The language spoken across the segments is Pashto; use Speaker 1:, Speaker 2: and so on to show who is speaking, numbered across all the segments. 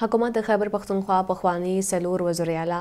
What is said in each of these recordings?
Speaker 1: حکومت د خیبر پښتونخوا په خوانی سلور وزیر اعلی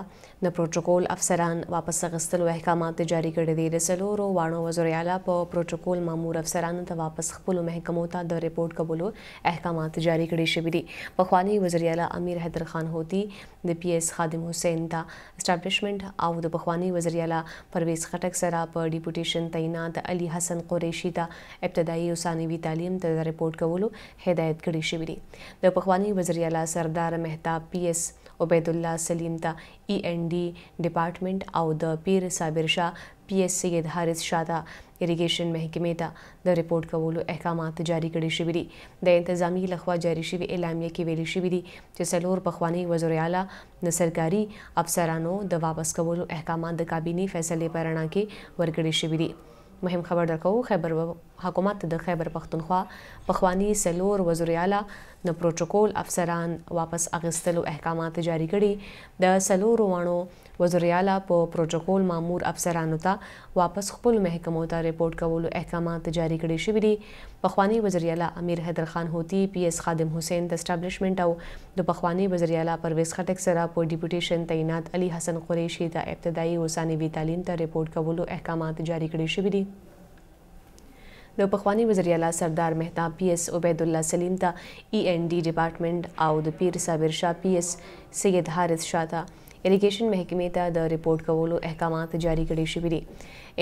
Speaker 1: د پروتوکول افسران واپس غستلو احکامات جاری کړي دي د سلور وانو وزیر اعلی په پروتوکول مامور افسرانو ته واپس خپل محکمو ته د ریپورت قبولو احکامات جاری کړي شوی دي په خوانی وزیر اعلی امیر حیدر خان هوتی د پی ایس خادم حسین دا اسټابلیشمنت او د پخوانی وزیر اعلی پرویز خټک سره په ډیپوټیشن تعینات علي حسن قریشی ته ابتدایي او ثانوي تعلیم ته ریپورت قبولو هدایت کړي شوی دي د پخوانی وزیر اعلی سردار تارا مہتا پی ایس عبید الله سلیم ته ای ان ڈی ډپارټمنټ او د پیر صابر شاه پی ایس سید حارث شاه ته اریګیشن محکمې ته د ریپورت کولو احکامات جاری کړي شوي دي د انتظامی لخوا جاری شوي اعلامیه کې ویلي شوي دي چې سلور پخوانی وزیر اعلی د سرکاري افسرانو د واپس کولو احکامات د کابینه فیصله پرنا کې ورکړي شوي دي مهم خبر درکو خیبر حکومت د خیبر پښتونخوا پخوانی سلور وزیر اعلی د پروتوکول افسران واپس اغستلو احکامات جاری کړي د سلور وانو وزیر اعلی په پروتوکول مامور افسرانو ته واپس خپل محکمو ته ریپورت کولو احکامات جاری کړي شوی دي پخوانی وزیر اعلی امیر حیدر خان هوتی پی اس خادم حسین د اسټابلیشمنت او د پخوانی وزیر اعلی پرویز خټک سره په ډیپټیشن تعینات علي حسن قریشی د ابتدایي اوسانوي تعلیم ته ریپورت کولو احکامات جاری کړي شوی دي نو پخوانی وزیر اعلی سردار مهتاب پی ایس عبید الله سلیم ته ای ان ډي ډپارټمنټ او د پیر صابر شاه پی ایس سید حارث شاه ته اریګیشن محکمې ته د ریپورت کولو احکامات جاری کړي شوي دي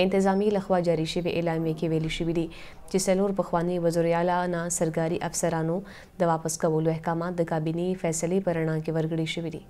Speaker 1: انتظامی لخوا جاری شوی اعلامیه کې ویلي شوی دي چې سلور پخوانی وزیر اعلی نه سرګاری افسرانو د واپس کولو احکامات د کابینی فیصله پرنا کې ورګړي شوي دي